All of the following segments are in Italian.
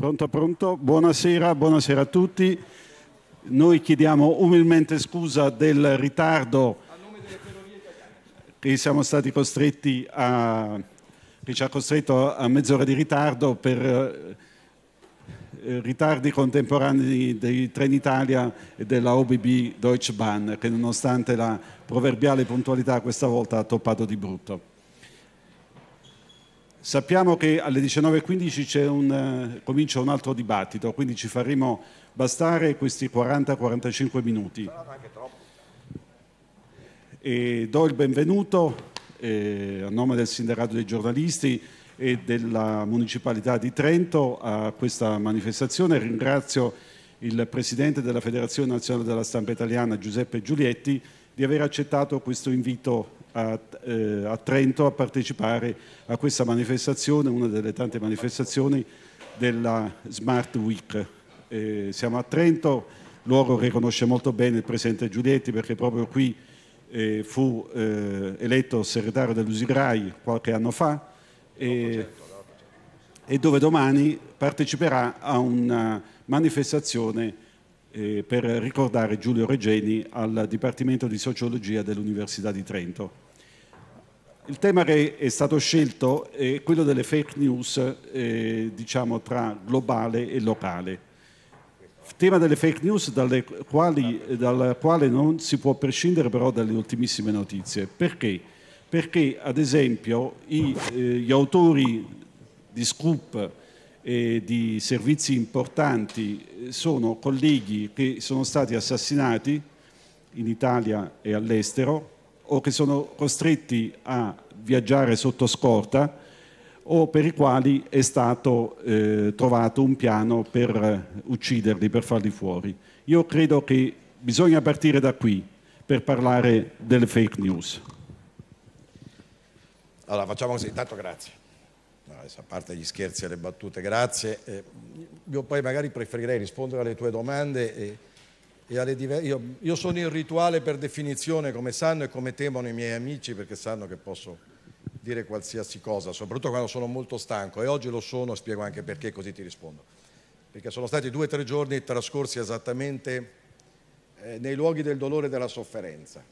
Pronto, pronto. Buonasera, buonasera a tutti. Noi chiediamo umilmente scusa del ritardo che siamo stati costretti a, che ci ha costretto a mezz'ora di ritardo per eh, ritardi contemporanei dei Trenitalia e della OBB Deutsche Bahn che nonostante la proverbiale puntualità questa volta ha toppato di brutto. Sappiamo che alle 19.15 un, eh, comincia un altro dibattito, quindi ci faremo bastare questi 40-45 minuti. E do il benvenuto eh, a nome del Sindacato dei giornalisti e della Municipalità di Trento a questa manifestazione. Ringrazio il Presidente della Federazione Nazionale della Stampa Italiana Giuseppe Giulietti di aver accettato questo invito a, eh, a, Trento a partecipare a questa manifestazione, una delle tante manifestazioni della Smart Week. Eh, siamo a Trento, Loro riconosce molto bene il presidente Giulietti perché proprio qui eh, fu eh, eletto segretario dell'Usirai qualche anno fa e, e, dove domani parteciperà a una manifestazione eh, per ricordare Giulio Regeni al Dipartimento di Sociologia dell'Università di Trento. Il tema che è stato scelto è quello delle fake news, eh, diciamo tra globale e locale. Il tema delle fake news quali, dal quale non si può prescindere però dalle ultimissime notizie. Perché? Perché ad esempio i, eh, gli autori di scoop e di servizi importanti eh, sono colleghi che sono stati assassinati in Italia e all'estero o che sono costretti a viaggiare sotto scorta o per i quali è stato eh, trovato un piano per eh, ucciderli, per farli fuori. Io credo che bisogna partire da qui per parlare delle fake news. Allora facciamo così, intanto grazie. a parte gli scherzi e le battute, grazie. Eh, io poi magari preferirei rispondere alle tue domande. E Diver- io, io, sono rituale per definizione, come sanno e come temono i miei amici, perché sanno che posso dire qualsiasi cosa, soprattutto quando sono molto stanco. E oggi lo sono, spiego anche perché, così ti rispondo. Perché sono stati due o tre giorni trascorsi esattamente eh, nei luoghi del dolore e della sofferenza.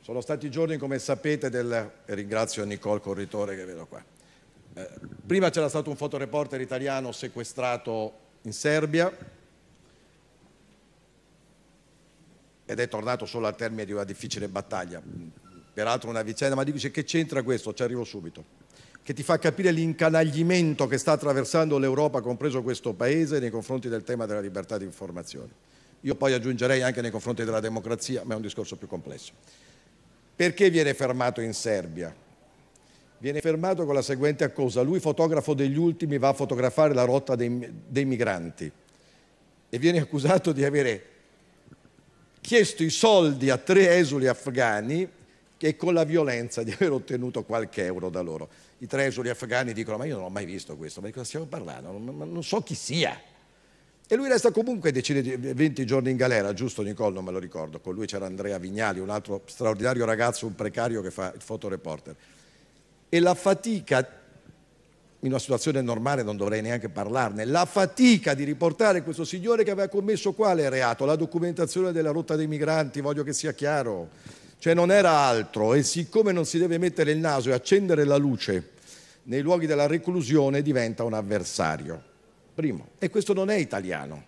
Sono stati giorni, come sapete, del... ringrazio Nicole Corritore che vedo qua. Eh, prima c'era stato un fotoreporter italiano sequestrato in Serbia, ed è tornato solo al termine di una difficile battaglia, peraltro una vicenda, ma dice che c'entra questo, ci arrivo subito, che ti fa capire l'incanagliamento che sta attraversando l'Europa, compreso questo Paese, nei confronti del tema della libertà di informazione. Io poi aggiungerei anche nei confronti della democrazia, ma è un discorso più complesso. Perché viene fermato in Serbia? Viene fermato con la seguente accusa. Lui, fotografo degli ultimi, va a fotografare la rotta dei, dei migranti e viene accusato di avere chiesto i soldi a tre esuli afghani e con la violenza di aver ottenuto qualche euro da loro. I tre esuli afghani dicono ma io non ho mai visto questo, ma di cosa stiamo parlando? Non, so chi sia. E lui resta comunque decine di 20 giorni in galera, giusto Nicole, non me lo ricordo, con lui c'era Andrea Vignali, un altro straordinario ragazzo, un precario che fa il fotoreporter. E la fatica in una situazione normale non dovrei neanche parlarne, la fatica di riportare questo signore che aveva commesso quale reato? La documentazione della rotta dei migranti, voglio che sia chiaro, cioè non era altro e siccome non si deve mettere il naso e accendere la luce nei luoghi della reclusione diventa un avversario. Primo, e questo non è italiano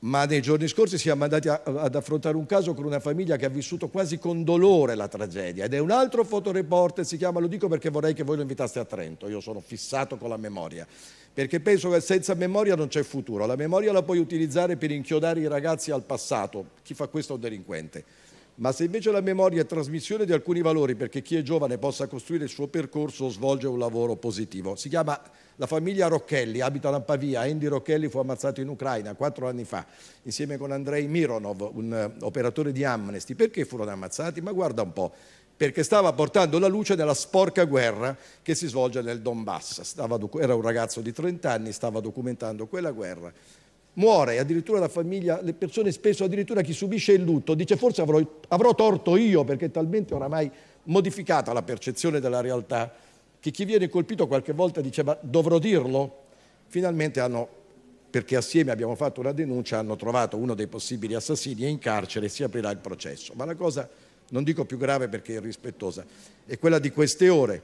ma nei giorni scorsi siamo andati a, ad affrontare un caso con una famiglia che ha vissuto quasi con dolore la tragedia ed è un altro fotoreporter, si chiama, lo dico perché vorrei che voi lo invitaste a Trento, io sono fissato con la memoria, perché penso che senza memoria non c'è futuro, la memoria la puoi utilizzare per inchiodare i ragazzi al passato, chi fa questo è un delinquente, ma se invece la memoria è trasmissione di alcuni valori perché chi è giovane possa costruire il suo percorso, svolge un lavoro positivo, si chiama la famiglia Rocchelli abita a Pavia, Andy Rocchelli fu ammazzato in Ucraina quattro anni fa, insieme con Andrei Mironov, un eh, operatore di Amnesty. Perché furono ammazzati? Ma guarda un po', perché stava portando la luce nella sporca guerra che si svolge nel Donbass. Stava, era un ragazzo di 30 anni, stava documentando quella guerra muore, addirittura la famiglia, le persone spesso, addirittura chi subisce il lutto, dice forse avrò, avrò torto io perché è talmente oramai modificata la percezione della realtà che chi viene colpito qualche volta dice ma dovrò dirlo? Finalmente hanno, perché assieme abbiamo fatto una denuncia, hanno trovato uno dei possibili assassini e in carcere si aprirà il processo. Ma la cosa, non dico più grave perché è irrispettosa, è quella di queste ore.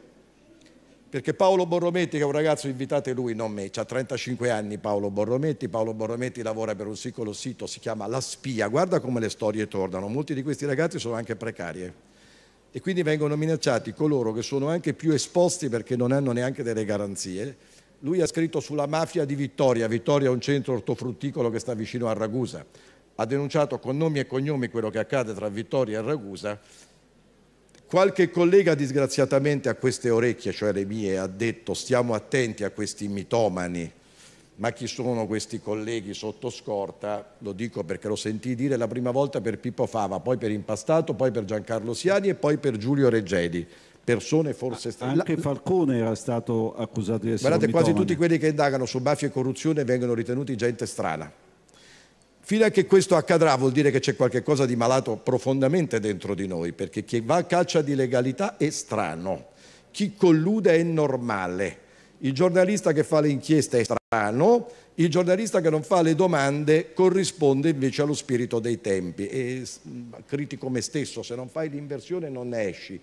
Perché Paolo Borrometti, che è un ragazzo, invitate lui, non me, ha 35 anni Paolo Borrometti, Paolo Borrometti lavora per un piccolo sito, si chiama La Spia, guarda come le storie tornano, molti di questi ragazzi sono anche precarie e quindi vengono minacciati coloro che sono anche più esposti perché non hanno neanche delle garanzie. Lui ha scritto sulla mafia di Vittoria, Vittoria è un centro ortofrutticolo che sta vicino a Ragusa, ha denunciato con nomi e cognomi quello che accade tra Vittoria e Ragusa. Qualche collega disgraziatamente a queste orecchie, cioè le mie, ha detto stiamo attenti a questi mitomani, ma chi sono questi colleghi sotto scorta, lo dico perché lo sentii dire la prima volta per Pippo Fava, poi per Impastato, poi per Giancarlo Siani e poi per Giulio Reggedi. Persone forse strane. Anche Falcone era stato accusato di essere. Guardate, quasi tutti quelli che indagano su mafia e corruzione vengono ritenuti gente strana. Fino a che questo accadrà vuol dire che c'è qualcosa di malato profondamente dentro di noi, perché chi va a caccia di legalità è strano, chi collude è normale il giornalista che fa le inchieste è strano, il giornalista che non fa le domande corrisponde invece allo spirito dei tempi. E critico me stesso, se non fai l'inversione non ne esci.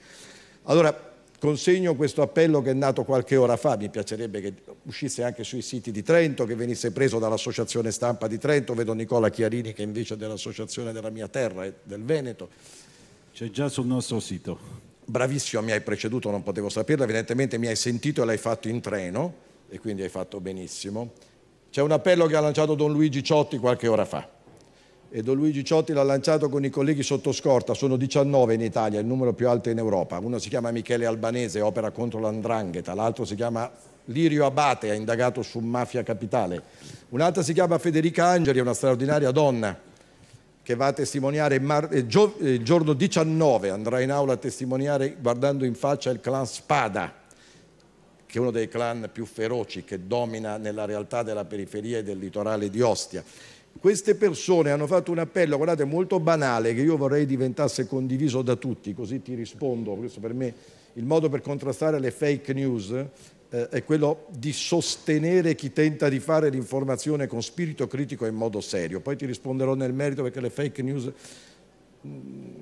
Allora, consegno questo appello che è nato qualche ora fa, mi piacerebbe che uscisse anche sui siti di Trento, che venisse preso dall'associazione stampa di Trento, vedo Nicola Chiarini che invece è dell'associazione della mia terra e del Veneto. C'è già sul nostro sito bravissimo, mi hai preceduto, non potevo saperlo, evidentemente mi hai sentito e l'hai fatto in treno e quindi hai fatto benissimo. C'è un appello che ha lanciato Don Luigi Ciotti qualche ora fa e Don Luigi Ciotti l'ha lanciato con i colleghi sotto scorta, sono 19 in Italia, il numero più alto in Europa. Uno si chiama Michele Albanese, opera contro l'andrangheta, l'altro si chiama Lirio Abate, ha indagato su mafia capitale. Un'altra si chiama Federica Angeli, è una straordinaria donna che va a testimoniare eh, eh, il giorno 19, andrà in aula a testimoniare guardando in faccia il clan Spada, che è uno dei clan più feroci che domina nella realtà della periferia e del litorale di Ostia. Queste persone hanno fatto un appello, guardate, molto banale, che io vorrei diventasse condiviso da tutti, così ti rispondo, questo per me il modo per contrastare le fake news eh, è quello di sostenere chi tenta di fare l'informazione con spirito critico e in modo serio. Poi ti risponderò nel merito perché le fake news... Mm,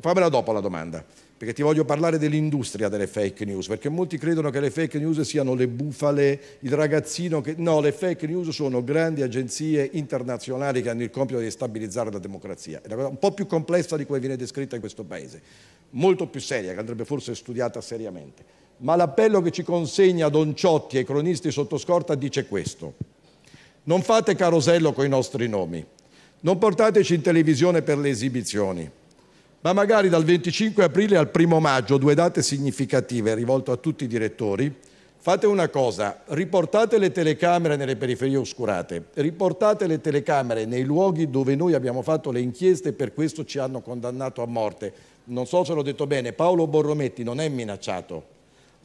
fammela dopo la domanda, perché ti voglio parlare dell'industria delle fake news, perché molti credono che le fake news siano le bufale, il ragazzino che... No, le fake news sono grandi agenzie internazionali che hanno il compito di stabilizzare la democrazia. È una cosa un po' più complessa di come viene descritta in questo Paese, molto più seria, che andrebbe forse studiata seriamente ma l'appello che ci consegna Don Ciotti e i cronisti sotto scorta dice questo. Non fate carosello con i nostri nomi, non portateci in televisione per le esibizioni, ma magari dal 25 aprile al 1 maggio, due date significative rivolto a tutti i direttori, fate una cosa, riportate le telecamere nelle periferie oscurate, riportate le telecamere nei luoghi dove noi abbiamo fatto le inchieste e per questo ci hanno condannato a morte. Non so se l'ho detto bene, Paolo Borrometti non è minacciato,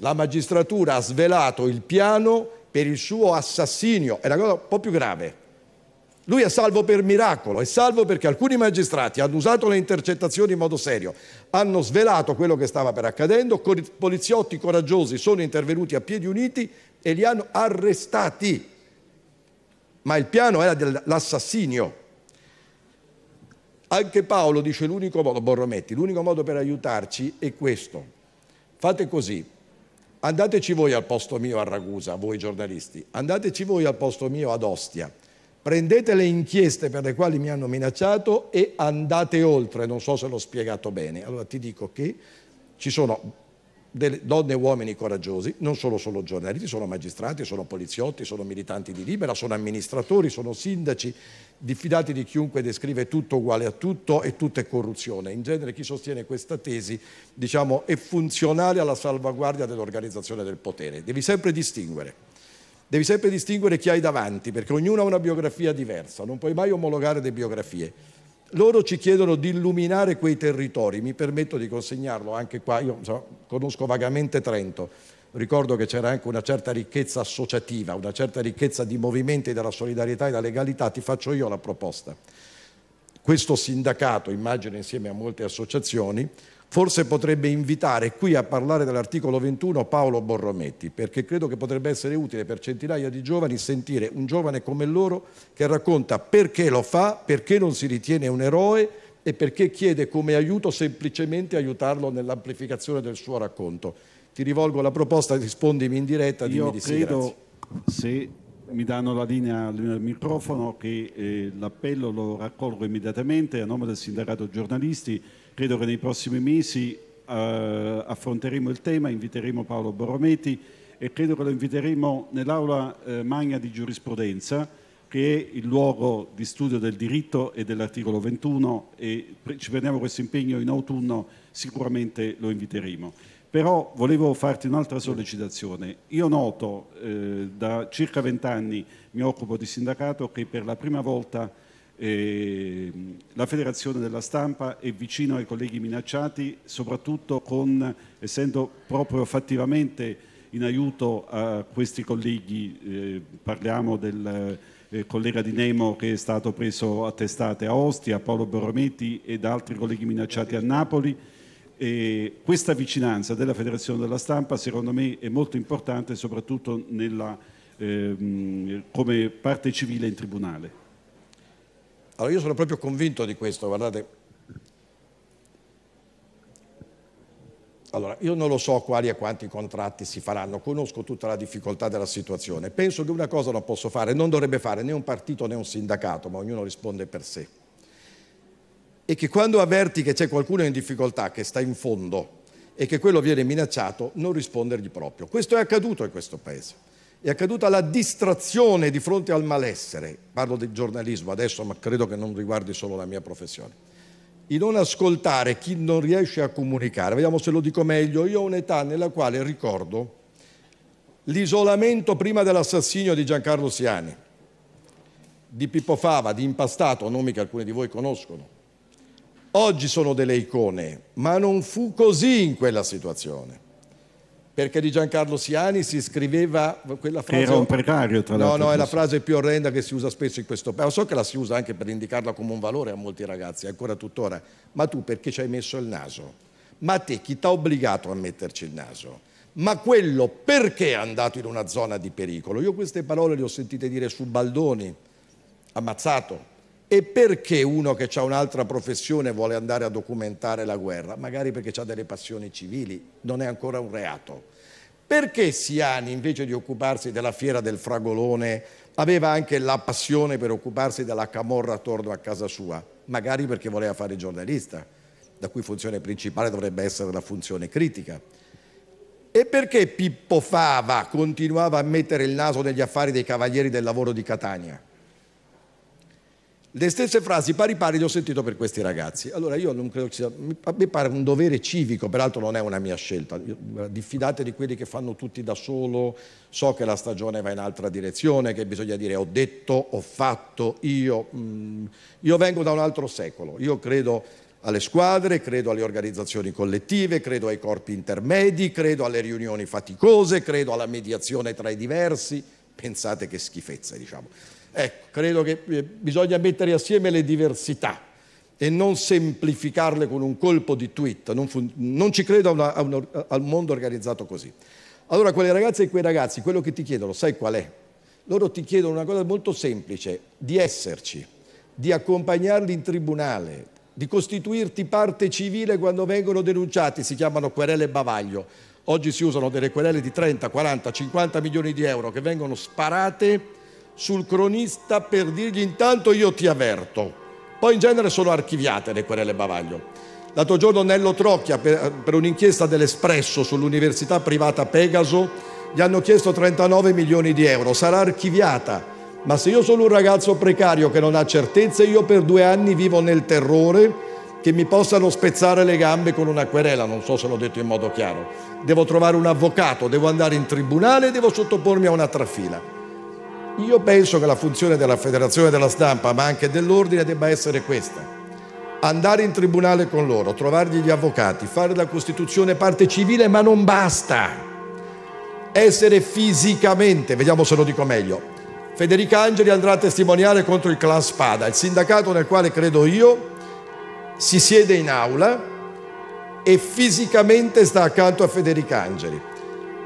la magistratura ha svelato il piano per il suo assassinio, è una cosa un po' più grave. Lui è salvo per miracolo, è salvo perché alcuni magistrati hanno usato le intercettazioni in modo serio, hanno svelato quello che stava per accadendo, poliziotti coraggiosi sono intervenuti a piedi uniti e li hanno arrestati. Ma il piano era dell'assassinio. Anche Paolo dice l'unico modo, Borrometti, l'unico modo per aiutarci è questo. Fate così, Andateci voi al posto mio a Ragusa, voi giornalisti, andateci voi al posto mio ad Ostia, prendete le inchieste per le quali mi hanno minacciato e andate oltre, non so se l'ho spiegato bene. Allora ti dico che ci sono delle donne e uomini coraggiosi, non solo, solo giornalisti, sono magistrati, sono poliziotti, sono militanti di Libera, sono amministratori, sono sindaci, diffidati di chiunque descrive tutto uguale a tutto e tutto è corruzione. In genere chi sostiene questa tesi diciamo, è funzionale alla salvaguardia dell'organizzazione del potere. Devi sempre distinguere. Devi sempre distinguere chi hai davanti, perché ognuno ha una biografia diversa, non puoi mai omologare le biografie. Loro ci chiedono di illuminare quei territori, mi permetto di consegnarlo anche qua, io so, conosco vagamente Trento, ricordo che c'era anche una certa ricchezza associativa, una certa ricchezza di movimenti della solidarietà e della legalità, ti faccio io la proposta. Questo sindacato, immagino insieme a molte associazioni, Forse potrebbe invitare qui a parlare dell'articolo 21 Paolo Borrometti, perché credo che potrebbe essere utile per centinaia di giovani sentire un giovane come loro che racconta perché lo fa, perché non si ritiene un eroe e perché chiede come aiuto semplicemente aiutarlo nell'amplificazione del suo racconto. Ti rivolgo la proposta, rispondimi in diretta. Io di credo, se mi danno la linea al microfono, che eh, l'appello lo raccolgo immediatamente a nome del sindacato giornalisti Credo che nei prossimi mesi eh, affronteremo il tema, inviteremo Paolo Borometi e credo che lo inviteremo nell'aula eh, magna di giurisprudenza che è il luogo di studio del diritto e dell'articolo 21 e ci prendiamo questo impegno in autunno, sicuramente lo inviteremo. Però volevo farti un'altra sollecitazione. Io noto eh, da circa vent'anni mi occupo di sindacato che per la prima volta eh, la Federazione della Stampa è vicino ai colleghi minacciati, soprattutto con, essendo proprio fattivamente in aiuto a questi colleghi, eh, parliamo del eh, collega Di Nemo che è stato preso a testate a Ostia, Paolo Borrometti ed altri colleghi minacciati a Napoli. E questa vicinanza della Federazione della Stampa secondo me è molto importante soprattutto nella, ehm, come parte civile in tribunale. Allora io sono proprio convinto di questo, guardate. Allora, io non lo so quali e quanti contratti si faranno, conosco tutta la difficoltà della situazione. Penso che una cosa non posso fare, non dovrebbe fare né un partito né un sindacato, ma ognuno risponde per sé. E che quando avverti che c'è qualcuno in difficoltà, che sta in fondo e che quello viene minacciato, non rispondergli proprio. Questo è accaduto in questo Paese è accaduta la distrazione di fronte al malessere, parlo del giornalismo adesso ma credo che non riguardi solo la mia professione, di non ascoltare chi non riesce a comunicare, vediamo se lo dico meglio, io ho un'età nella quale ricordo l'isolamento prima dell'assassinio di Giancarlo Siani, di Pippo Fava, di Impastato, nomi che alcuni di voi conoscono. Oggi sono delle icone, ma non fu così in quella situazione perché di Giancarlo Siani si scriveva quella frase... Era un precario tra l'altro. No, no, è la frase più orrenda che si usa spesso in questo paese. So che la si usa anche per indicarla come un valore a molti ragazzi, ancora tuttora. Ma tu perché ci hai messo il naso? Ma te chi ti ha obbligato a metterci il naso? Ma quello perché è andato in una zona di pericolo? Io queste parole le ho sentite dire su Baldoni, ammazzato, e perché uno che ha un'altra professione vuole andare a documentare la guerra? Magari perché ha delle passioni civili, non è ancora un reato. Perché Siani, invece di occuparsi della fiera del fragolone, aveva anche la passione per occuparsi della camorra attorno a casa sua? Magari perché voleva fare giornalista, la cui funzione principale dovrebbe essere la funzione critica. E perché Pippo Fava continuava a mettere il naso negli affari dei cavalieri del lavoro di Catania? Le stesse frasi pari pari le ho sentite per questi ragazzi. Allora io non credo che sia, a me pare un dovere civico, peraltro non è una mia scelta, diffidate di quelli che fanno tutti da solo, so che la stagione va in altra direzione, che bisogna dire ho detto, ho fatto, io, mh, mm, io vengo da un altro secolo, io credo alle squadre, credo alle organizzazioni collettive, credo ai corpi intermedi, credo alle riunioni faticose, credo alla mediazione tra i diversi, pensate che schifezza diciamo. Ecco, credo che eh, bisogna mettere assieme le diversità e non semplificarle con un colpo di tweet. Non, non ci credo a una, a una, a un mondo organizzato così. Allora, quelle ragazze e quei ragazzi, quello che ti chiedono, sai qual è? Loro ti chiedono una cosa molto semplice, di esserci, di accompagnarli in tribunale, di costituirti parte civile quando vengono denunciati, si chiamano querele bavaglio. Oggi si usano delle querele di 30, 40, 50 milioni di euro che vengono sparate sul cronista per dirgli intanto io ti avverto. Poi in genere sono archiviate le querele bavaglio. L'altro giorno Nello Trocchia, per, per un'inchiesta dell'Espresso sull'università privata Pegaso, gli hanno chiesto 39 milioni di euro. Sarà archiviata, ma se io sono un ragazzo precario che non ha certezze, io per due anni vivo nel terrore che mi possano spezzare le gambe con una querela, non so se l'ho detto in modo chiaro. Devo trovare un avvocato, devo andare in tribunale, devo sottopormi a una trafila. Io penso che la funzione della Federazione della Stampa, ma anche dell'Ordine, debba essere questa. Andare in tribunale con loro, trovargli gli avvocati, fare la Costituzione parte civile, ma non basta. Essere fisicamente, vediamo se lo dico meglio. Federica Angeli andrà a testimoniare contro il clan Spada, il sindacato nel quale credo io, si siede in aula e fisicamente sta accanto a Federica Angeli.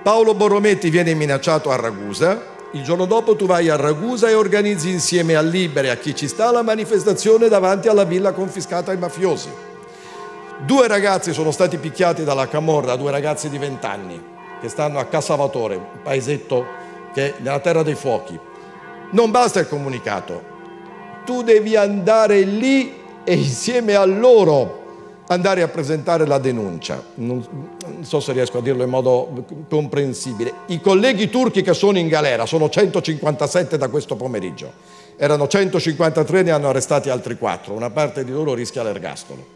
Paolo Borrometti viene minacciato a Ragusa, il giorno dopo tu vai a Ragusa e organizzi insieme a Libere, a chi ci sta, la manifestazione davanti alla villa confiscata ai mafiosi. Due ragazzi sono stati picchiati dalla Camorra, due ragazzi di vent'anni, che stanno a Casavatore, un paesetto che è nella terra dei fuochi. Non basta il comunicato, tu devi andare lì e insieme a loro andare a presentare la denuncia. Non, so se riesco a dirlo in modo comprensibile. I colleghi turchi che sono in galera sono 157 da questo pomeriggio. Erano 153, ne hanno arrestati altri 4. Una parte di loro rischia l'ergastolo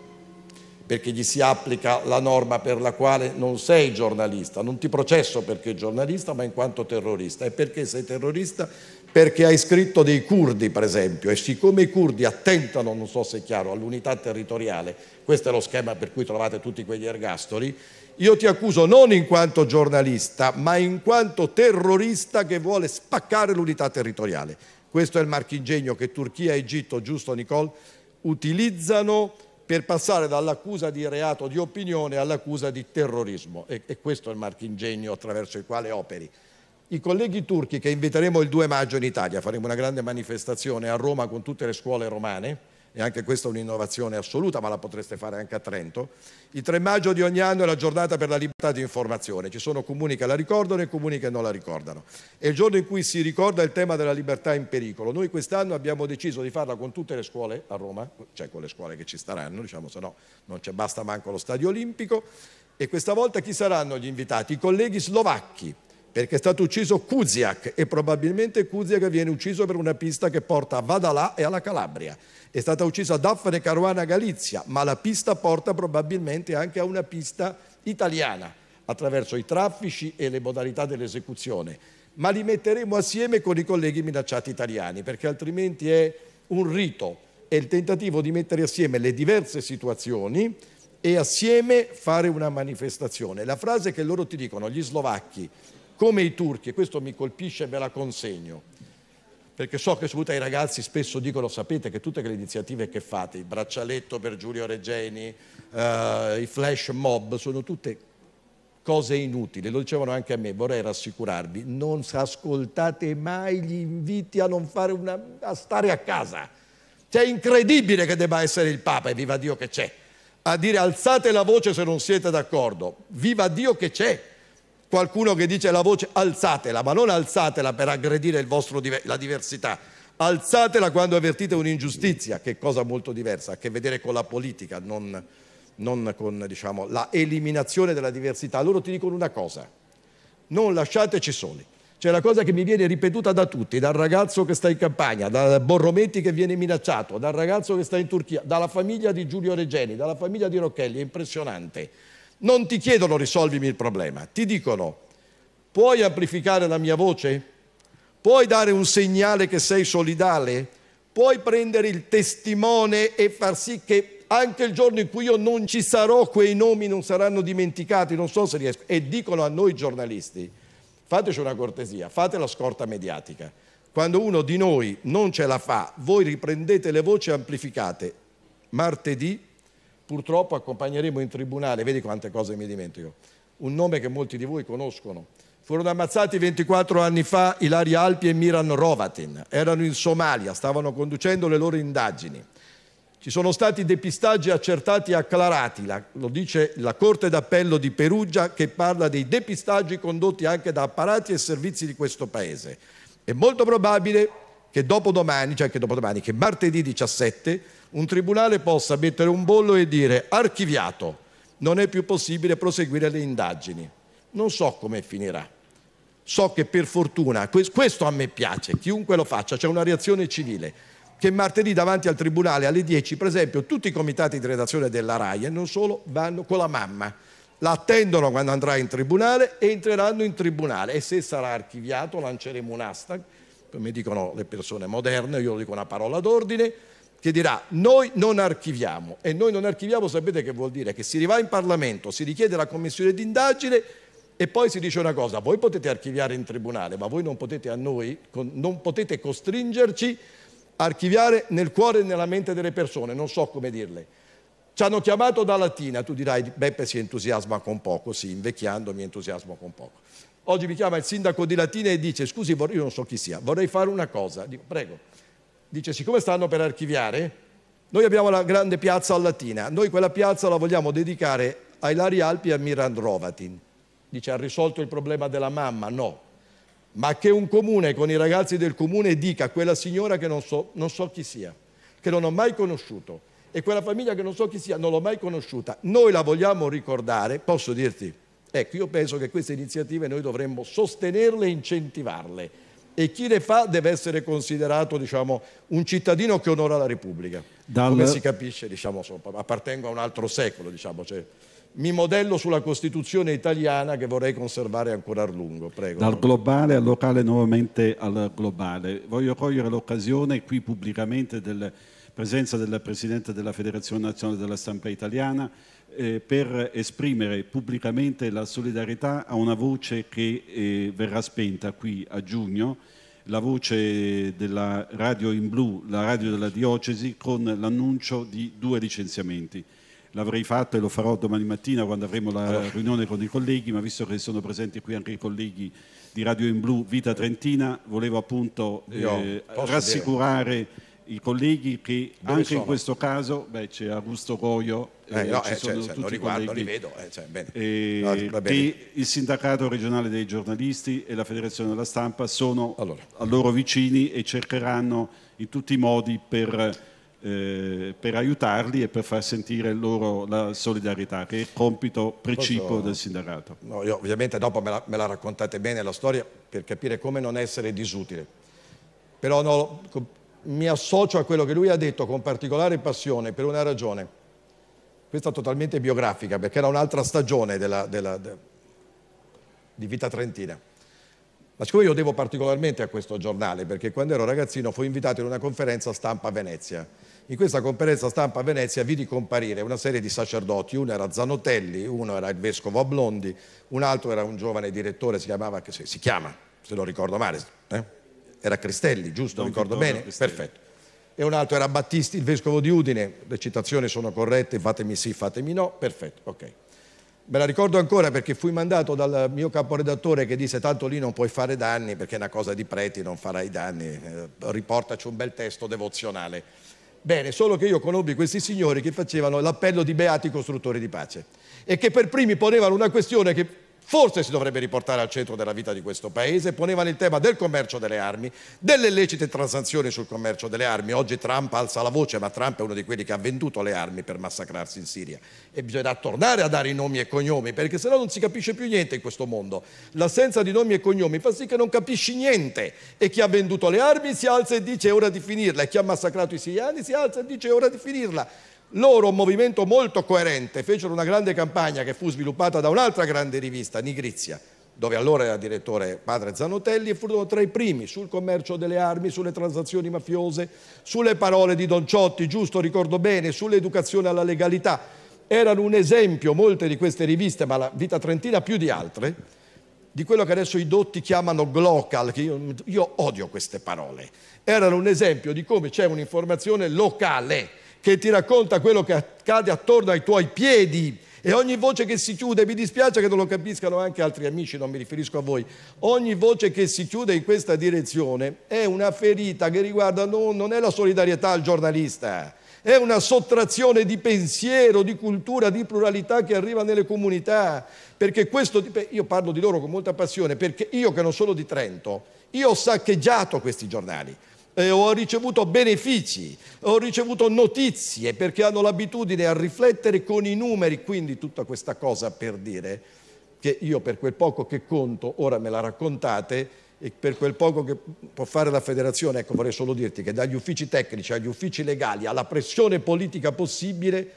perché gli si applica la norma per la quale non sei giornalista, non ti processo perché giornalista, ma in quanto terrorista. E perché sei terrorista perché hai scritto dei curdi, per esempio, e siccome i curdi attentano, non so se è chiaro, all'unità territoriale, questo è lo schema per cui trovate tutti quegli ergastoli, io ti accuso non in quanto giornalista, ma in quanto terrorista che vuole spaccare l'unità territoriale. Questo è il marchingegno che Turchia e Egitto, giusto Nicole, utilizzano per passare dall'accusa di reato di opinione all'accusa di terrorismo. E, e questo è il marchingegno attraverso il quale operi i colleghi turchi che inviteremo il 2 maggio in Italia, faremo una grande manifestazione a Roma con tutte le scuole romane, e anche questa è un'innovazione assoluta, ma la potreste fare anche a Trento. Il 3 maggio di ogni anno è la giornata per la libertà di informazione, ci sono comuni che la ricordano e comuni che non la ricordano. È il giorno in cui si ricorda il tema della libertà in pericolo. Noi quest'anno abbiamo deciso di farla con tutte le scuole a Roma, cioè con le scuole che ci staranno, diciamo, se no non c'è basta manco lo stadio olimpico. E questa volta chi saranno gli invitati? I colleghi slovacchi perché è stato ucciso Kuziak e probabilmente Kuziak viene ucciso per una pista che porta a Vadalà e alla Calabria. È stata uccisa Daphne Caruana Galizia, ma la pista porta probabilmente anche a una pista italiana attraverso i traffici e le modalità dell'esecuzione, ma li metteremo assieme con i colleghi minacciati italiani, perché altrimenti è un rito, è il tentativo di mettere assieme le diverse situazioni e assieme fare una manifestazione. La frase che loro ti dicono, gli slovacchi, come i turchi, e questo mi colpisce e ve la consegno, perché so che soprattutto ai ragazzi spesso dicono, sapete che tutte le iniziative che fate, il braccialetto per Giulio Regeni, eh, i flash mob, sono tutte cose inutili, lo dicevano anche a me, vorrei rassicurarvi, non ascoltate mai gli inviti a, una, a stare a casa. Cioè è incredibile che debba essere il Papa, e viva Dio che c'è, a dire alzate la voce se non siete d'accordo, viva Dio che c'è, qualcuno che dice la voce alzatela, ma non alzatela per aggredire vostro, la diversità, alzatela quando avvertite un'ingiustizia, che è cosa molto diversa, ha a che vedere con la politica, non, non con diciamo, la eliminazione della diversità. Loro ti dicono una cosa, non lasciateci soli. C'è una cosa che mi viene ripetuta da tutti, dal ragazzo che sta in campagna, da Borrometti che viene minacciato, dal ragazzo che sta in Turchia, dalla famiglia di Giulio Regeni, dalla famiglia di Rocchelli, è impressionante non ti chiedono risolvimi il problema, ti dicono puoi amplificare la mia voce? Puoi dare un segnale che sei solidale? Puoi prendere il testimone e far sì che anche il giorno in cui io non ci sarò quei nomi non saranno dimenticati, non so se riesco. E dicono a noi giornalisti, fateci una cortesia, fate la scorta mediatica. Quando uno di noi non ce la fa, voi riprendete le voci amplificate martedì Purtroppo accompagneremo in tribunale, vedi quante cose mi dimentico, un nome che molti di voi conoscono. Furono ammazzati 24 anni fa Ilaria Alpi e Miran Rovatin. Erano in Somalia, stavano conducendo le loro indagini. Ci sono stati depistaggi accertati e acclarati, lo dice la Corte d'Appello di Perugia che parla dei depistaggi condotti anche da apparati e servizi di questo Paese. È molto probabile che dopo dopodomani, cioè che domani, che martedì 17 un tribunale possa mettere un bollo e dire archiviato, non è più possibile proseguire le indagini. Non so come finirà. So che per fortuna, questo a me piace, chiunque lo faccia, c'è una reazione civile, che martedì davanti al tribunale alle 10, per esempio, tutti i comitati di redazione della RAI e non solo vanno con la mamma, la attendono quando andrà in tribunale e entreranno in tribunale e se sarà archiviato lanceremo un'asta mi dicono le persone moderne, io dico una parola d'ordine, che dirà noi non archiviamo e noi non archiviamo sapete che vuol dire? Che si va in Parlamento, si richiede la commissione d'indagine e poi si dice una cosa, voi potete archiviare in tribunale ma voi non potete a noi, non potete costringerci a archiviare nel cuore e nella mente delle persone, non so come dirle. Ci hanno chiamato da Latina, tu dirai Beppe si entusiasma con poco, sì, invecchiando mi entusiasmo con poco. Oggi mi chiama il sindaco di Latina e dice, scusi, io non so chi sia, vorrei fare una cosa. Dico, prego. Dice, siccome stanno per archiviare, noi abbiamo la grande piazza a Latina, noi quella piazza la vogliamo dedicare a Ilaria Alpi e a Miran Rovatin. Dice, ha risolto il problema della mamma? No. Ma che un comune con i ragazzi del comune dica a quella signora che non so, non so chi sia, che non ho mai conosciuto, e quella famiglia che non so chi sia, non l'ho mai conosciuta, noi la vogliamo ricordare, posso dirti, Ecco, io penso che queste iniziative noi dovremmo sostenerle e incentivarle e chi le fa deve essere considerato diciamo, un cittadino che onora la Repubblica. Dal... Come si capisce, diciamo, appartengo a un altro secolo, diciamo, cioè, mi modello sulla Costituzione italiana che vorrei conservare ancora a lungo. Prego. Dal globale al locale, nuovamente al globale. Voglio cogliere l'occasione qui pubblicamente della presenza del Presidente della Federazione Nazionale della Stampa Italiana, eh, per esprimere pubblicamente la solidarietà a una voce che eh, verrà spenta qui a giugno, la voce della radio in blu, la radio della diocesi, con l'annuncio di due licenziamenti. L'avrei fatto e lo farò domani mattina quando avremo la riunione con i colleghi, ma visto che sono presenti qui anche i colleghi di Radio in Blu Vita Trentina, volevo appunto eh, rassicurare... Dire i colleghi che Dove anche sono? in questo caso, beh, c'è Augusto Goio, eh, eh, no, eh, cioè, cioè, lo riguardo, li vedo, eh, cioè, eh, no, che il sindacato regionale dei giornalisti e la federazione della stampa sono allora. a loro vicini e cercheranno in tutti i modi per, per aiutarli e per far sentire loro la solidarietà, che è compito precipuo Posso... del sindacato. No, io, ovviamente dopo me la, me la raccontate bene la storia per capire come non essere disutile, però no, mi associo a quello che lui ha detto con particolare passione per una ragione, questa totalmente biografica perché era un'altra stagione della, della, de, di vita trentina. Ma siccome io devo particolarmente a questo giornale perché quando ero ragazzino fui invitato in una conferenza stampa a Venezia. In questa conferenza stampa a Venezia vidi comparire una serie di sacerdoti, uno era Zanotelli, uno era il vescovo Blondi, un altro era un giovane direttore, si, chiamava, si chiama, se lo ricordo male, eh? era Cristelli, giusto? Don ricordo Vittorio bene? Cristelli. Perfetto. E un altro era Battisti, il vescovo di Udine, le citazioni sono corrette, fatemi sì, fatemi no, perfetto, ok. Me la ricordo ancora perché fui mandato dal mio caporedattore che disse tanto lì non puoi fare danni perché è una cosa di preti, non farai danni, eh, riportaci un bel testo devozionale. Bene, solo che io conobbi questi signori che facevano l'appello di beati costruttori di pace e che per primi ponevano una questione che forse si dovrebbe riportare al centro della vita di questo Paese, ponevano il tema del commercio delle armi, delle illecite transazioni sul commercio delle armi. Oggi Trump alza la voce, ma Trump è uno di quelli che ha venduto le armi per massacrarsi in Siria. E bisognerà tornare a dare i nomi e cognomi, perché sennò non si capisce più niente in questo mondo. L'assenza di nomi e cognomi fa sì che non capisci niente. E chi ha venduto le armi si alza e dice è ora di finirla, e chi ha massacrato i siriani si alza e dice è ora di finirla. Loro, un movimento molto coerente, fecero una grande campagna che fu sviluppata da un'altra grande rivista, Nigrizia, dove allora era direttore padre Zanotelli, e furono tra i primi sul commercio delle armi, sulle transazioni mafiose, sulle parole di Don Ciotti, giusto, ricordo bene, sull'educazione alla legalità. Erano un esempio molte di queste riviste, ma la Vita Trentina più di altre, di quello che adesso i dotti chiamano glocal, che io, io odio queste parole. Erano un esempio di come c'è un'informazione locale che ti racconta quello che accade attorno ai tuoi piedi e ogni voce che si chiude, mi dispiace che non lo capiscano anche altri amici, non mi riferisco a voi, ogni voce che si chiude in questa direzione è una ferita che riguarda non, non è la solidarietà al giornalista, è una sottrazione di pensiero, di cultura, di pluralità che arriva nelle comunità, perché questo, io parlo di loro con molta passione, perché io che non sono di Trento, io ho saccheggiato questi giornali, eh, ho ricevuto benefici, ho ricevuto notizie perché hanno l'abitudine a riflettere con i numeri, quindi tutta questa cosa per dire che io per quel poco che conto, ora me la raccontate, e per quel poco che può fare la federazione, ecco vorrei solo dirti che dagli uffici tecnici agli uffici legali alla pressione politica possibile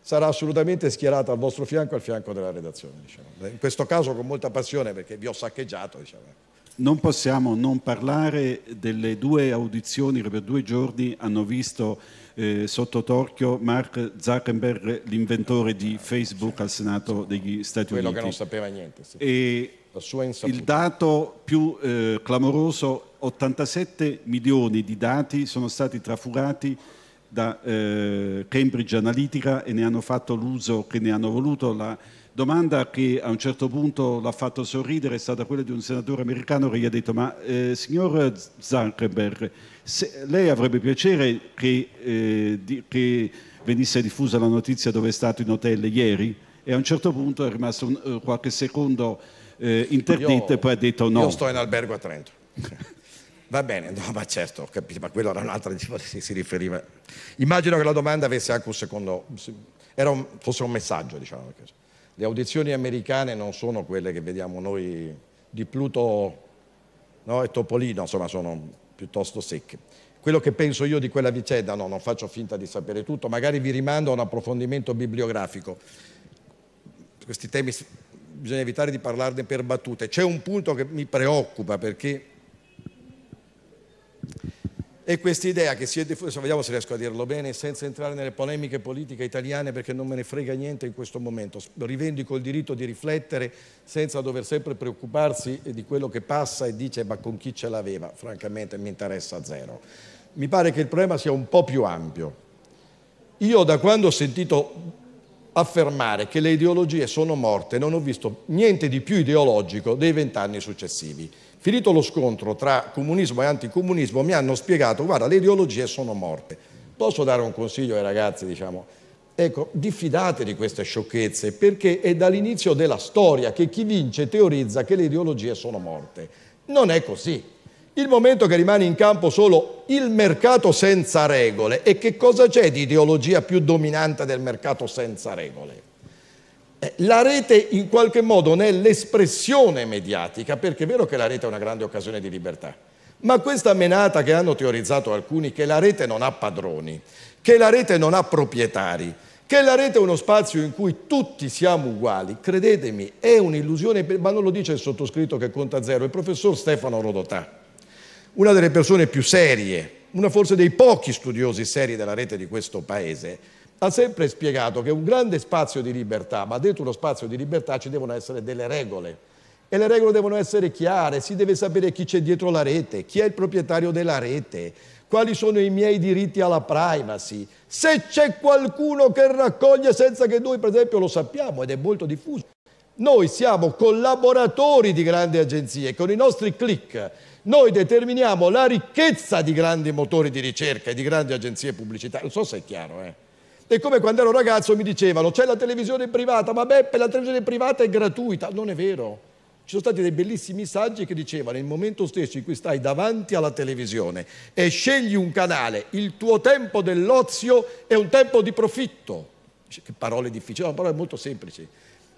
sarà assolutamente schierata al vostro fianco al fianco della redazione. Diciamo. In questo caso con molta passione perché vi ho saccheggiato. Diciamo. Ecco non possiamo non parlare delle due audizioni che per due giorni hanno visto eh, sotto torchio Mark Zuckerberg, l'inventore di Facebook al Senato degli Stati Quello Uniti. Quello che non sapeva niente. Sì. E il dato più eh, clamoroso, 87 milioni di dati sono stati trafugati da eh, Cambridge Analytica e ne hanno fatto l'uso che ne hanno voluto la domanda che a un certo punto l'ha fatto sorridere è stata quella di un senatore americano che gli ha detto ma eh, signor Zuckerberg, se, lei avrebbe piacere che, eh, di, che, venisse diffusa la notizia dove è stato in hotel ieri? E a un certo punto è rimasto un, eh, qualche secondo eh, interdetto io, e poi ha detto no. Io sto in albergo a Trento. Va bene, no, ma certo, capito, ma quello era un'altra, di cui si riferiva. Immagino che la domanda avesse anche un secondo, un, un, fosse un messaggio, diciamo. Le audizioni americane non sono quelle che vediamo noi di Pluto no, e Topolino, insomma sono piuttosto secche. Quello che penso io di quella vicenda, no, non faccio finta di sapere tutto, magari vi rimando a un approfondimento bibliografico. Questi temi bisogna evitare di parlarne per battute. C'è un punto che mi preoccupa perché e questa idea che si è diffusa, vediamo se riesco a dirlo bene, senza entrare nelle polemiche politiche italiane perché non me ne frega niente in questo momento, rivendico il diritto di riflettere senza dover sempre preoccuparsi di quello che passa e dice ma con chi ce l'aveva, francamente mi interessa zero. Mi pare che il problema sia un po' più ampio. Io da quando ho sentito affermare che le ideologie sono morte non ho visto niente di più ideologico dei vent'anni successivi. Finito lo scontro tra comunismo e anticomunismo mi hanno spiegato guarda le ideologie sono morte. Posso dare un consiglio ai ragazzi diciamo? Ecco, diffidate di queste sciocchezze perché è dall'inizio della storia che chi vince teorizza che le ideologie sono morte. Non è così. Il momento che rimane in campo solo il mercato senza regole e che cosa c'è di ideologia più dominante del mercato senza regole? Eh, la rete in qualche modo ne è l'espressione mediatica, perché è vero che la rete è una grande occasione di libertà, ma questa menata che hanno teorizzato alcuni, che la rete non ha padroni, che la rete non ha proprietari, che la rete è uno spazio in cui tutti siamo uguali, credetemi, è un'illusione, ma non lo dice il sottoscritto che conta zero, il professor Stefano Rodotà, una delle persone più serie, una forse dei pochi studiosi seri della rete di questo paese, ha sempre spiegato che un grande spazio di libertà, ma dentro uno spazio di libertà ci devono essere delle regole e le regole devono essere chiare, si deve sapere chi c'è dietro la rete, chi è il proprietario della rete, quali sono i miei diritti alla privacy, se c'è qualcuno che raccoglie senza che noi per esempio lo sappiamo ed è molto diffuso. Noi siamo collaboratori di grandi agenzie, con i nostri click noi determiniamo la ricchezza di grandi motori di ricerca e di grandi agenzie pubblicitarie, non so se è chiaro, eh. È come quando ero ragazzo mi dicevano c'è la televisione privata, ma Beppe la televisione privata è gratuita. Non è vero. Ci sono stati dei bellissimi saggi che dicevano nel momento stesso in cui stai davanti alla televisione e scegli un canale, il tuo tempo dell'ozio è un tempo di profitto. Che parole difficili, una parola molto semplice.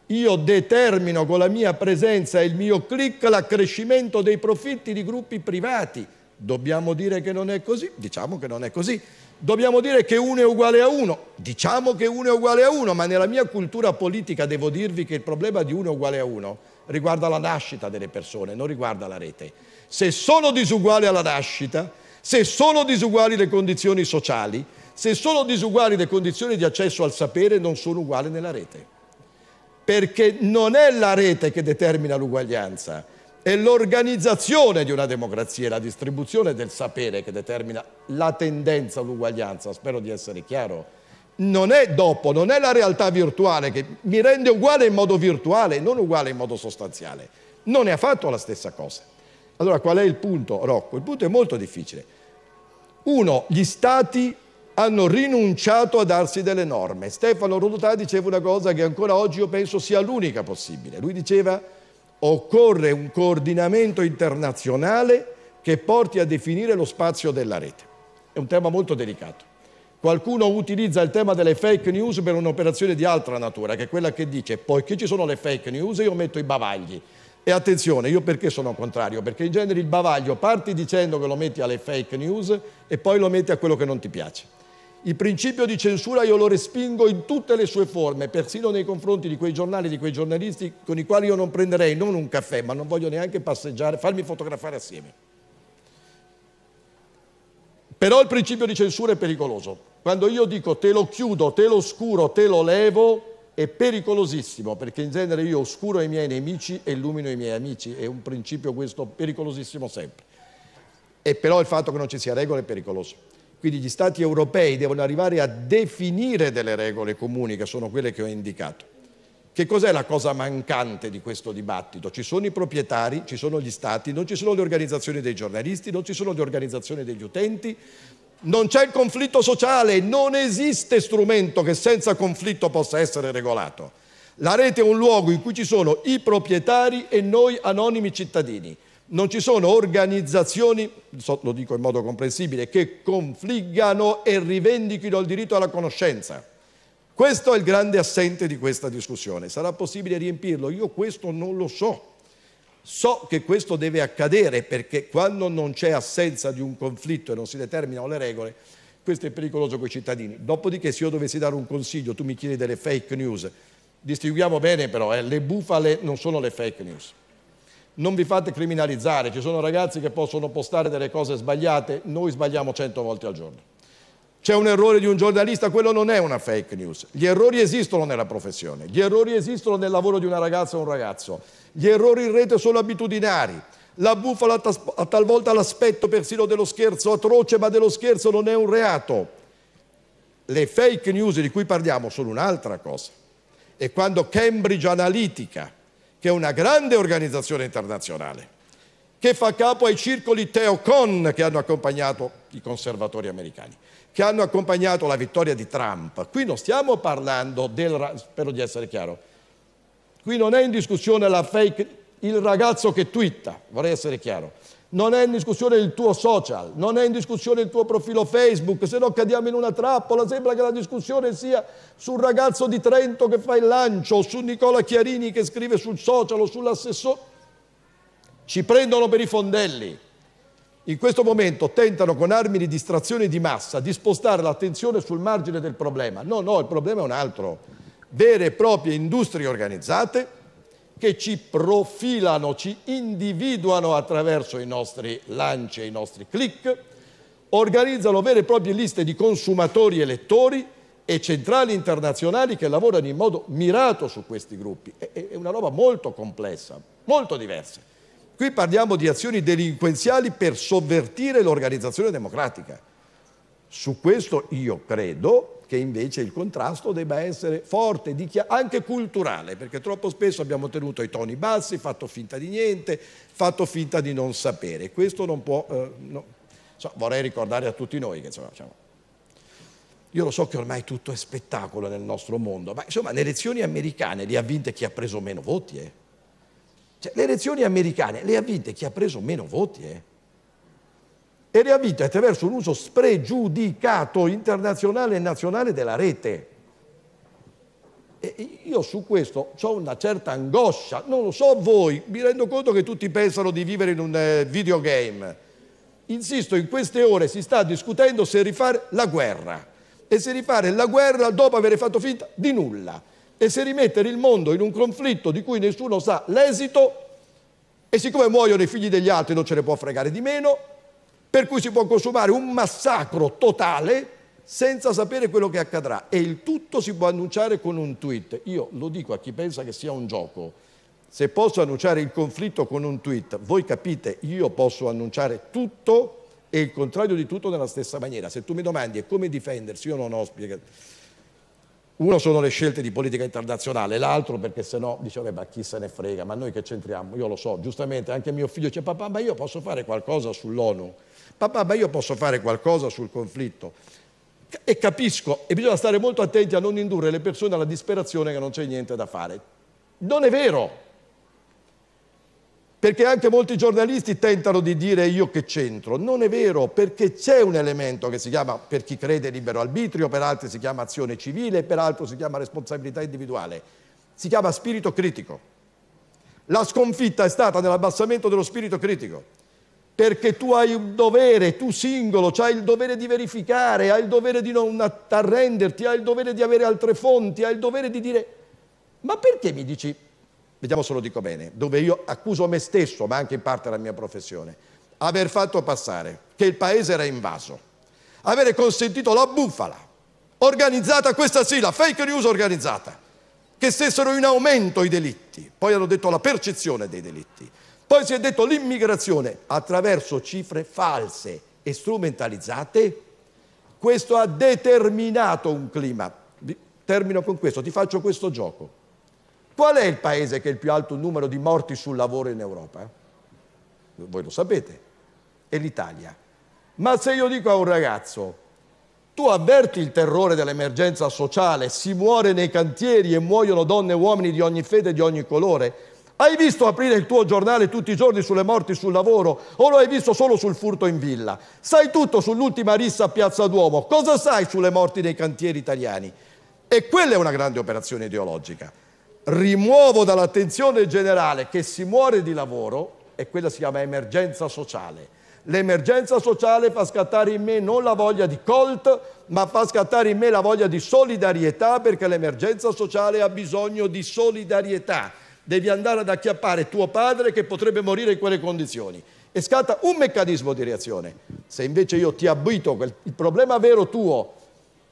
Io determino con la mia presenza e il mio click l'accrescimento dei profitti di gruppi privati. Dobbiamo dire che non è così? Diciamo che non è così dobbiamo dire che uno è uguale a uno. Diciamo che uno è uguale a uno, ma nella mia cultura politica devo dirvi che il problema di uno è uguale a uno riguarda la nascita delle persone, non riguarda la rete. Se sono disuguali alla nascita, se sono disuguali le condizioni sociali, se sono disuguali le condizioni di accesso al sapere, non sono uguali nella rete. Perché non è la rete che determina l'uguaglianza, è l'organizzazione di una democrazia e la distribuzione del sapere che determina la tendenza all'uguaglianza, spero di essere chiaro. Non è dopo, non è la realtà virtuale che mi rende uguale in modo virtuale, non uguale in modo sostanziale. Non è affatto la stessa cosa. Allora qual è il punto, Rocco? Il punto è molto difficile. Uno, gli stati hanno rinunciato a darsi delle norme. Stefano Rodotà diceva una cosa che ancora oggi io penso sia l'unica possibile. Lui diceva occorre un coordinamento internazionale che porti a definire lo spazio della rete. È un tema molto delicato. Qualcuno utilizza il tema delle fake news per un'operazione di altra natura, che è quella che dice poiché ci sono le fake news io metto i bavagli. E attenzione, io perché sono contrario? Perché in genere il bavaglio parti dicendo che lo metti alle fake news e poi lo metti a quello che non ti piace. Il principio di censura io lo respingo in tutte le sue forme, persino nei confronti di quei giornali, di quei giornalisti con i quali io non prenderei non un caffè, ma non voglio neanche passeggiare, farmi fotografare assieme. Però il principio di censura è pericoloso. Quando io dico te lo chiudo, te lo oscuro, te lo levo, è pericolosissimo, perché in genere io oscuro i miei nemici e illumino i miei amici, è un principio questo pericolosissimo sempre. E però il fatto che non ci sia regole è pericoloso. Quindi gli Stati europei devono arrivare a definire delle regole comuni, che sono quelle che ho indicato. Che cos'è la cosa mancante di questo dibattito? Ci sono i proprietari, ci sono gli Stati, non ci sono le organizzazioni dei giornalisti, non ci sono le organizzazioni degli utenti, non c'è il conflitto sociale, non esiste strumento che senza conflitto possa essere regolato. La rete è un luogo in cui ci sono i proprietari e noi anonimi cittadini non ci sono organizzazioni, lo dico in modo comprensibile, che confliggano e rivendichino il diritto alla conoscenza. Questo è il grande assente di questa discussione. Sarà possibile riempirlo? Io questo non lo so. So che questo deve accadere perché quando non c'è assenza di un conflitto e non si determinano le regole, questo è pericoloso con i cittadini. Dopodiché se io dovessi dare un consiglio, tu mi chiedi delle fake news, distinguiamo bene però, eh, le bufale non sono le fake news non vi fate criminalizzare, ci sono ragazzi che possono postare delle cose sbagliate, noi sbagliamo cento volte al giorno. C'è un errore di un giornalista, quello non è una fake news. Gli errori esistono nella professione, gli errori esistono nel lavoro di una ragazza o un ragazzo, gli errori in rete sono abitudinari. La bufala ha talvolta l'aspetto persino dello scherzo atroce, ma dello scherzo non è un reato. Le fake news di cui parliamo sono un'altra cosa. E quando Cambridge Analytica che è una grande organizzazione internazionale, che fa capo ai circoli Teocon che hanno accompagnato i conservatori americani, che hanno accompagnato la vittoria di Trump. Qui non stiamo parlando del... spero di essere chiaro, qui non è in discussione la fake, il ragazzo che twitta, vorrei essere chiaro non è in discussione il tuo social, non è in discussione il tuo profilo Facebook, se no cadiamo in una trappola, sembra che la discussione sia sul ragazzo di Trento che fa il lancio, o su Nicola Chiarini che scrive sul social o sull'assessore. Ci prendono per i fondelli. In questo momento tentano con armi di distrazione di massa di spostare l'attenzione sul margine del problema. No, no, il problema è un altro. Vere e proprie industrie organizzate che ci profilano, ci individuano attraverso i nostri lanci e i nostri click, organizzano vere e proprie liste di consumatori e lettori e centrali internazionali che lavorano in modo mirato su questi gruppi. È una roba molto complessa, molto diversa. Qui parliamo di azioni delinquenziali per sovvertire l'organizzazione democratica. Su questo io credo che invece il contrasto debba essere forte, anche culturale, perché troppo spesso abbiamo tenuto i toni bassi, fatto finta di niente, fatto finta di non sapere. Questo non può... Eh, no. so, vorrei ricordare a tutti noi che insomma, diciamo, io lo so che ormai tutto è spettacolo nel nostro mondo, ma insomma le elezioni americane le ha vinte chi ha preso meno voti. Eh. Cioè, le elezioni americane le ha vinte chi ha preso meno voti. Eh e le reabili attraverso un uso spregiudicato internazionale e nazionale della rete. E io su questo ho una certa angoscia, non lo so voi, mi rendo conto che tutti pensano di vivere in un eh, videogame. Insisto, in queste ore si sta discutendo se rifare la guerra e se rifare la guerra dopo aver fatto finta di nulla e se rimettere il mondo in un conflitto di cui nessuno sa l'esito e siccome muoiono i figli degli altri non ce ne può fregare di meno per cui si può consumare un massacro totale senza sapere quello che accadrà e il tutto si può annunciare con un tweet. Io lo dico a chi pensa che sia un gioco, se posso annunciare il conflitto con un tweet, voi capite, io posso annunciare tutto e il contrario di tutto nella stessa maniera. Se tu mi domandi come difendersi, io non ho spiegato. Uno sono le scelte di politica internazionale, l'altro perché se no dice vabbè chi se ne frega, ma noi che c'entriamo? Io lo so, giustamente anche mio figlio dice papà ma io posso fare qualcosa sull'ONU papà, ma io posso fare qualcosa sul conflitto. E capisco, e bisogna stare molto attenti a non indurre le persone alla disperazione che non c'è niente da fare. Non è vero, perché anche molti giornalisti tentano di dire io che c'entro. Non è vero, perché c'è un elemento che si chiama, per chi crede, libero arbitrio, per altri si chiama azione civile, per altri si chiama responsabilità individuale. Si chiama spirito critico. La sconfitta è stata nell'abbassamento dello spirito critico perché tu hai un dovere, tu singolo, hai il dovere di verificare, hai il dovere di non arrenderti, hai il dovere di avere altre fonti, hai il dovere di dire, ma perché mi dici, vediamo se lo dico bene, dove io accuso me stesso, ma anche in parte la mia professione, aver fatto passare che il paese era invaso, avere consentito la bufala, organizzata questa sì, la fake news organizzata, che stessero in aumento i delitti, poi hanno detto la percezione dei delitti poi si è detto l'immigrazione attraverso cifre false e strumentalizzate, questo ha determinato un clima. Termino con questo, ti faccio questo gioco. Qual è il paese che ha il più alto numero di morti sul lavoro in Europa? Voi lo sapete, è l'Italia. Ma se io dico a un ragazzo, tu avverti il terrore dell'emergenza sociale, si muore nei cantieri e muoiono donne e uomini di ogni fede e di ogni colore, hai visto aprire il tuo giornale tutti i giorni sulle morti sul lavoro o lo hai visto solo sul furto in villa? Sai tutto sull'ultima rissa a Piazza Duomo, cosa sai sulle morti nei cantieri italiani? E quella è una grande operazione ideologica. Rimuovo dall'attenzione generale che si muore di lavoro e quella si chiama emergenza sociale. L'emergenza sociale fa scattare in me non la voglia di colt, ma fa scattare in me la voglia di solidarietà perché l'emergenza sociale ha bisogno di solidarietà devi andare ad acchiappare tuo padre che potrebbe morire in quelle condizioni e scatta un meccanismo di reazione. Se invece io ti abito, il problema vero tuo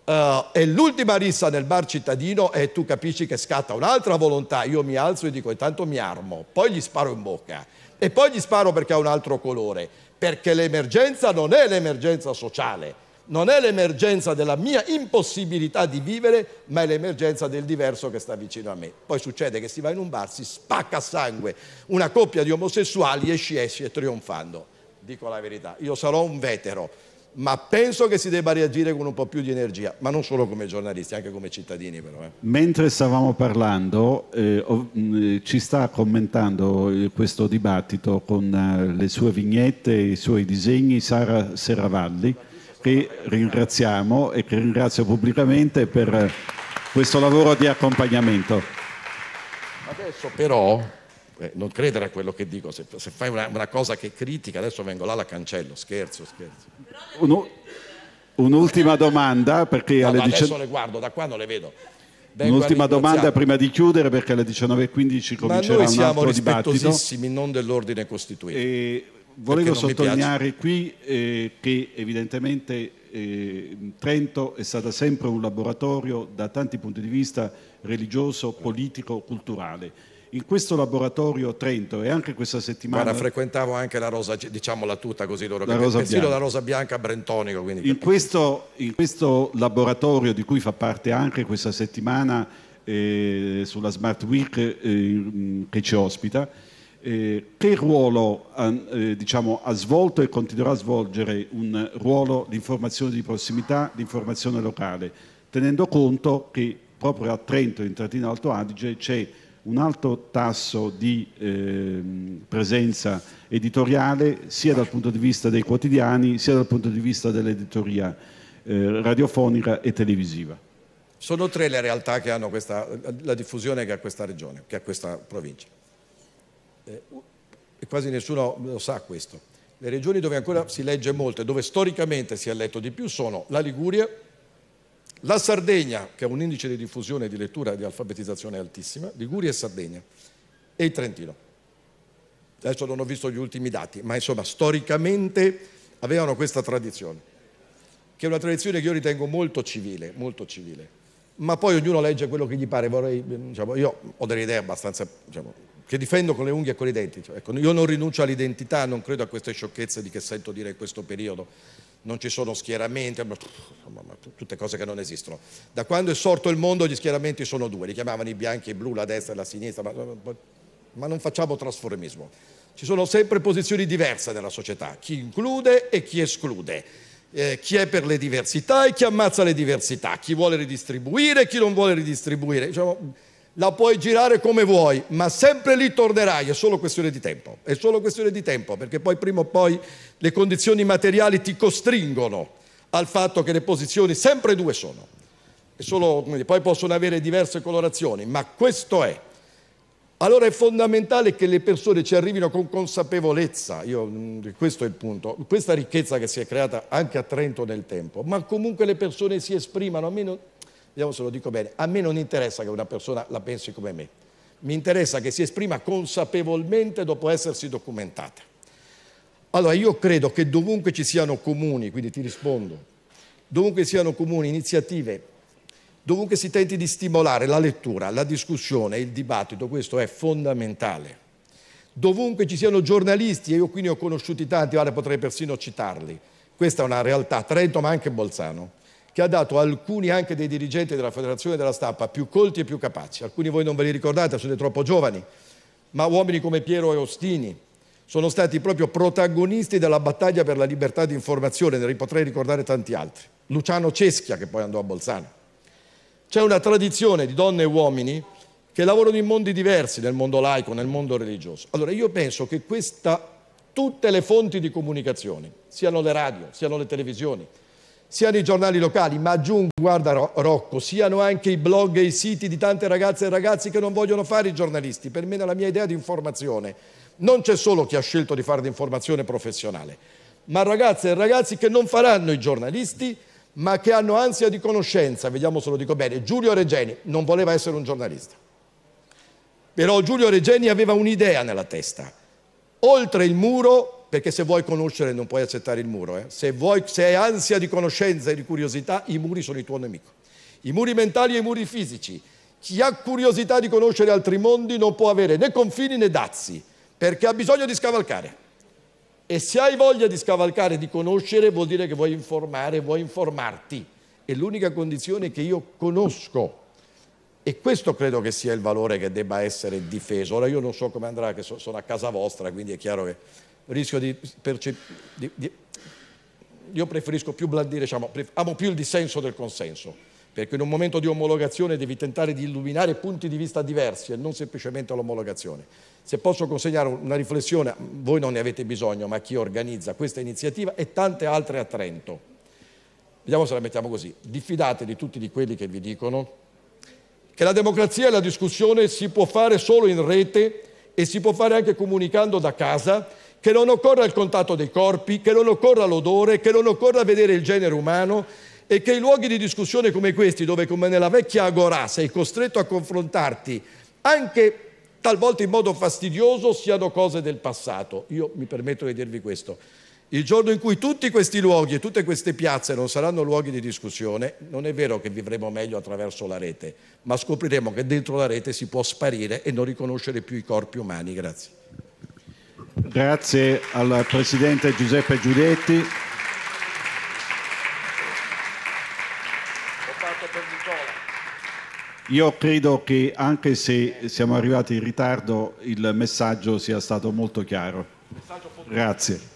uh, eh, è l'ultima rissa nel bar cittadino e tu capisci che scatta un'altra volontà, io mi alzo e dico intanto mi armo, poi gli sparo in bocca e poi gli sparo perché ha un altro colore, perché l'emergenza non è l'emergenza sociale, non è l'emergenza della mia impossibilità di vivere, ma è l'emergenza del diverso che sta vicino a me. Poi succede che si va in un bar, si spacca a sangue una coppia di omosessuali e si esce trionfando. Dico la verità, io sarò un vetero, ma penso che si debba reagire con un po' più di energia, ma non solo come giornalisti, anche come cittadini. Però, eh. Mentre stavamo parlando, eh, mm, eh ci sta commentando eh, questo dibattito con eh, le sue vignette, i suoi disegni, Sara Seravalli che ringraziamo e che ringrazio pubblicamente per questo lavoro di accompagnamento. Adesso però, eh, non credere a quello che dico, se, se fai una, una, cosa che critica, adesso vengo là la cancello, scherzo, scherzo. Un, un'ultima domanda perché no, alle no, adesso le guardo, da qua non le vedo. Vengo Un'ultima domanda prima di chiudere perché alle 19.15 comincerà un altro dibattito. Ma noi siamo rispettosissimi, non dell'ordine costituito. E Volevo sottolineare qui eh, che evidentemente eh, Trento è stata sempre un laboratorio da tanti punti di vista religioso, politico, culturale. In questo laboratorio Trento e anche questa settimana... Guarda, frequentavo anche la rosa, diciamo la tuta così loro, la rosa persino bianca. la rosa bianca brentonico. Quindi... In, questo, in questo laboratorio di cui fa parte anche questa settimana eh, sulla Smart Week eh, che ci ospita, eh, che ruolo eh, diciamo, ha svolto e continuerà a svolgere un ruolo l'informazione di prossimità, l'informazione locale, tenendo conto che proprio a Trento, in Trentino Alto Adige, c'è un alto tasso di eh, presenza editoriale sia dal punto di vista dei quotidiani sia dal punto di vista dell'editoria eh, radiofonica e televisiva. Sono tre le realtà che hanno questa, la diffusione che ha questa regione, che ha questa provincia eh, quasi nessuno lo sa questo. Le regioni dove ancora si legge molto e dove storicamente si è letto di più sono la Liguria, la Sardegna, che ha un indice di diffusione di lettura e di alfabetizzazione altissima, Liguria e Sardegna, e il Trentino. Adesso non ho visto gli ultimi dati, ma insomma storicamente avevano questa tradizione, che è una tradizione che io ritengo molto civile, molto civile. Ma poi ognuno legge quello che gli pare, vorrei, diciamo, io ho delle idee abbastanza diciamo, che difendo con le unghie e con i denti. Cioè, ecco, io non rinuncio all'identità, non credo a queste sciocchezze di che sento dire in questo periodo. Non ci sono schieramenti, tutte cose che non esistono. Da quando è sorto il mondo gli schieramenti sono due, li chiamavano i bianchi e i blu, la destra e la sinistra, ma, ma non facciamo trasformismo. Ci sono sempre posizioni diverse nella società, chi include e chi esclude. Eh, chi è per le diversità e chi ammazza le diversità, chi vuole ridistribuire e chi non vuole ridistribuire. Diciamo, la puoi girare come vuoi, ma sempre lì tornerai, è solo questione di tempo, è solo questione di tempo, perché poi prima o poi le condizioni materiali ti costringono al fatto che le posizioni sempre due sono, solo, poi possono avere diverse colorazioni, ma questo è. Allora è fondamentale che le persone ci arrivino con consapevolezza, Io, mm, questo è il punto, questa ricchezza che si è creata anche a Trento nel tempo, ma comunque le persone si esprimano, a me non, vediamo se lo dico bene, a me non interessa che una persona la pensi come me, mi interessa che si esprima consapevolmente dopo essersi documentata. Allora io credo che dovunque ci siano comuni, quindi ti rispondo, dovunque siano comuni iniziative, dovunque si tenti di stimolare la lettura, la discussione, il dibattito, questo è fondamentale. Dovunque ci siano giornalisti, e io qui ne ho conosciuti tanti, ora potrei persino citarli, questa è una realtà, Trento ma anche Bolzano, che ha dato alcuni anche dei dirigenti della Federazione della Stampa più colti e più capaci. Alcuni di voi non ve li ricordate, sono troppo giovani, ma uomini come Piero e Ostini sono stati proprio protagonisti della battaglia per la libertà di informazione, ne potrei ricordare tanti altri. Luciano Ceschia che poi andò a Bolzano. C'è una tradizione di donne e uomini che lavorano in mondi diversi, nel mondo laico, nel mondo religioso. Allora io penso che questa, tutte le fonti di comunicazione, siano le radio, siano le televisioni, siano i giornali locali, ma aggiungo, guarda Rocco, siano anche i blog e i siti di tante ragazze e ragazzi che non vogliono fare i giornalisti, per me nella mia idea di informazione. Non c'è solo chi ha scelto di fare l'informazione professionale, ma ragazze e ragazzi che non faranno i giornalisti, ma che hanno ansia di conoscenza, vediamo se lo dico bene, Giulio Regeni non voleva essere un giornalista. Però Giulio Regeni aveva un'idea nella testa. Oltre il muro perché se vuoi conoscere non puoi accettare il muro. Eh? Se, vuoi, se hai ansia di conoscenza e di curiosità, i muri sono il tuo nemico. I muri mentali e i muri fisici. Chi ha curiosità di conoscere altri mondi non può avere né confini né dazi, perché ha bisogno di scavalcare. E se hai voglia di scavalcare, di conoscere, vuol dire che vuoi informare, vuoi informarti. È l'unica condizione che io conosco. E questo credo che sia il valore che debba essere difeso. Ora io non so come andrà, che sono a casa vostra, quindi è chiaro che rischio di percepire... Io preferisco più blandire, diciamo, amo più il dissenso del consenso, perché in un momento di omologazione devi tentare di illuminare punti di vista diversi e non semplicemente l'omologazione. Se posso consegnare una riflessione, voi non ne avete bisogno, ma chi organizza questa iniziativa e tante altre a Trento. Vediamo se la mettiamo così. Diffidate di tutti di quelli che vi dicono che la democrazia e la discussione si può fare solo in rete e si può fare anche comunicando da casa che non occorra il contatto dei corpi, che non occorra l'odore, che non occorra vedere il genere umano e che i luoghi di discussione come questi, dove come nella vecchia agora sei costretto a confrontarti anche talvolta in modo fastidioso, siano cose del passato. Io mi permetto di dirvi questo. Il giorno in cui tutti questi luoghi e tutte queste piazze non saranno luoghi di discussione, non è vero che vivremo meglio attraverso la rete, ma scopriremo che dentro la rete si può sparire e non riconoscere più i corpi umani. Grazie. Grazie al Presidente Giuseppe Giudetti. Io credo che anche se siamo arrivati in ritardo il messaggio sia stato molto chiaro. Grazie.